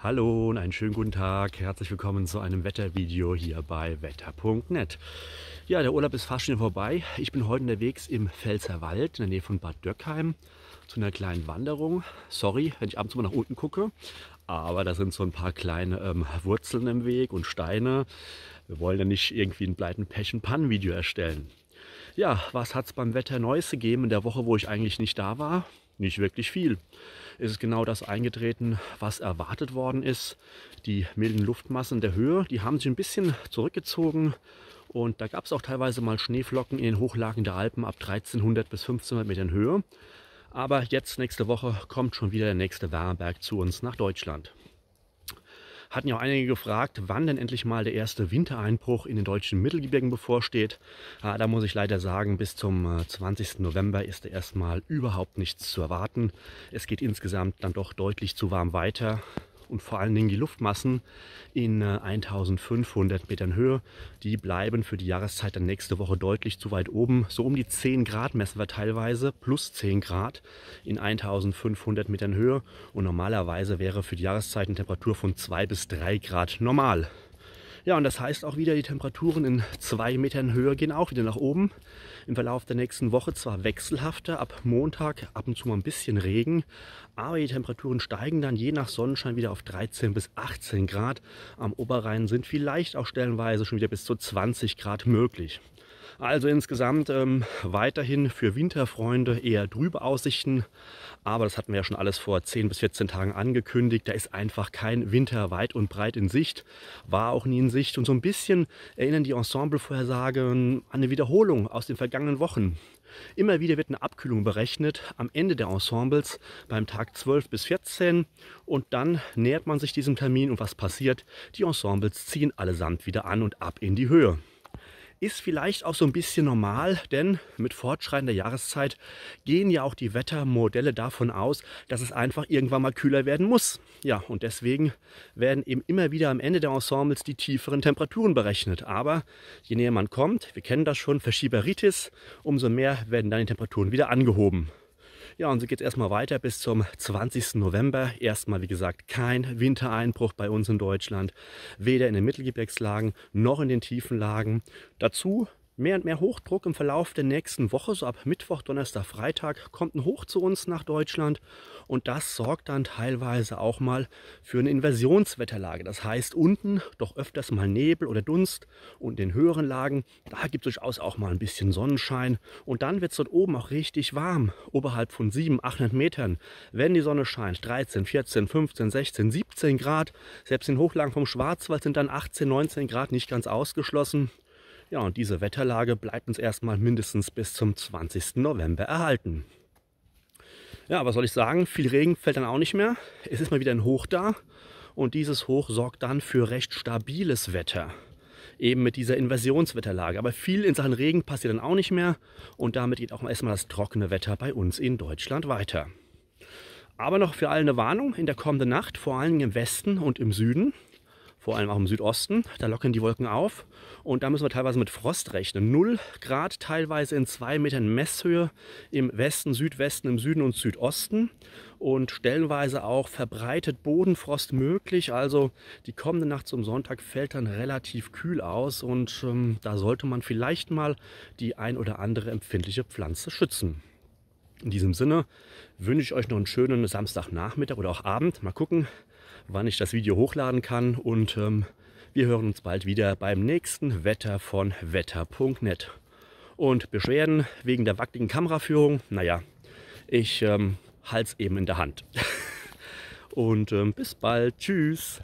Hallo und einen schönen guten Tag. Herzlich willkommen zu einem Wettervideo hier bei wetter.net. Ja, der Urlaub ist fast schon vorbei. Ich bin heute unterwegs im Pfälzerwald in der Nähe von Bad Dürkheim zu einer kleinen Wanderung. Sorry, wenn ich abends mal nach unten gucke, aber da sind so ein paar kleine ähm, Wurzeln im Weg und Steine. Wir wollen ja nicht irgendwie ein bleiten pechen pannen video erstellen. Ja, was hat es beim Wetter Neues gegeben in der Woche, wo ich eigentlich nicht da war? nicht wirklich viel. Es ist genau das eingetreten, was erwartet worden ist. Die milden Luftmassen der Höhe, die haben sich ein bisschen zurückgezogen und da gab es auch teilweise mal Schneeflocken in den Hochlagen der Alpen ab 1300 bis 1500 Metern Höhe. Aber jetzt nächste Woche kommt schon wieder der nächste Wärmeberg zu uns nach Deutschland hatten ja auch einige gefragt, wann denn endlich mal der erste Wintereinbruch in den deutschen Mittelgebirgen bevorsteht. Ah, da muss ich leider sagen, bis zum 20. Äh, November ist erstmal überhaupt nichts zu erwarten. Es geht insgesamt dann doch deutlich zu warm weiter und vor allen Dingen die Luftmassen in 1500 äh, Metern Höhe, die bleiben für die Jahreszeit dann nächste Woche deutlich zu weit oben. So um die 10 Grad messen wir teilweise, plus 10 Grad in 1500 Metern Höhe und normalerweise wäre für die Jahreszeit eine Temperatur von 2 bis 3 Grad normal. Ja, und das heißt auch wieder, die Temperaturen in zwei Metern Höhe gehen auch wieder nach oben. Im Verlauf der nächsten Woche zwar wechselhafter, ab Montag ab und zu mal ein bisschen Regen, aber die Temperaturen steigen dann je nach Sonnenschein wieder auf 13 bis 18 Grad. Am Oberrhein sind vielleicht auch stellenweise schon wieder bis zu 20 Grad möglich. Also insgesamt ähm, weiterhin für Winterfreunde eher drübe Aussichten. Aber das hatten wir ja schon alles vor 10 bis 14 Tagen angekündigt. Da ist einfach kein Winter weit und breit in Sicht. War auch nie in Sicht. Und so ein bisschen erinnern die Ensemblevorhersagen an eine Wiederholung aus den vergangenen Wochen. Immer wieder wird eine Abkühlung berechnet am Ende der Ensembles beim Tag 12 bis 14 und dann nähert man sich diesem Termin und was passiert? Die Ensembles ziehen allesamt wieder an und ab in die Höhe. Ist vielleicht auch so ein bisschen normal, denn mit fortschreitender Jahreszeit gehen ja auch die Wettermodelle davon aus, dass es einfach irgendwann mal kühler werden muss. Ja, und deswegen werden eben immer wieder am Ende der Ensembles die tieferen Temperaturen berechnet. Aber je näher man kommt, wir kennen das schon, Verschieberitis, umso mehr werden dann die Temperaturen wieder angehoben. Ja, und so geht es erstmal weiter bis zum 20. November. Erstmal, wie gesagt, kein Wintereinbruch bei uns in Deutschland, weder in den Mittelgebirgslagen noch in den Tiefenlagen. Dazu mehr und mehr Hochdruck im Verlauf der nächsten Woche, so ab Mittwoch, Donnerstag, Freitag, kommt ein Hoch zu uns nach Deutschland und das sorgt dann teilweise auch mal für eine Inversionswetterlage. Das heißt, unten doch öfters mal Nebel oder Dunst und in den höheren Lagen, da gibt es durchaus auch mal ein bisschen Sonnenschein und dann wird es dort oben auch richtig warm, oberhalb von 700, 800 Metern. Wenn die Sonne scheint, 13, 14, 15, 16, 17 Grad, selbst in Hochlagen vom Schwarzwald sind dann 18, 19 Grad nicht ganz ausgeschlossen. Ja, und diese Wetterlage bleibt uns erstmal mindestens bis zum 20. November erhalten. Ja, was soll ich sagen? Viel Regen fällt dann auch nicht mehr. Es ist mal wieder ein Hoch da. Und dieses Hoch sorgt dann für recht stabiles Wetter eben mit dieser Inversionswetterlage. Aber viel in Sachen Regen passiert dann auch nicht mehr und damit geht auch erstmal das trockene Wetter bei uns in Deutschland weiter. Aber noch für alle eine Warnung in der kommenden Nacht, vor allem im Westen und im Süden vor allem auch im Südosten. Da locken die Wolken auf und da müssen wir teilweise mit Frost rechnen. 0 Grad teilweise in 2 Metern Messhöhe im Westen, Südwesten, im Süden und Südosten und stellenweise auch verbreitet Bodenfrost möglich. Also die kommende Nacht zum Sonntag fällt dann relativ kühl aus und ähm, da sollte man vielleicht mal die ein oder andere empfindliche Pflanze schützen. In diesem Sinne wünsche ich euch noch einen schönen Samstagnachmittag oder auch Abend. Mal gucken, wann ich das Video hochladen kann. Und ähm, wir hören uns bald wieder beim nächsten Wetter von wetter.net. Und Beschwerden wegen der wackeligen Kameraführung, naja, ich ähm, halte es eben in der Hand. und ähm, bis bald. Tschüss.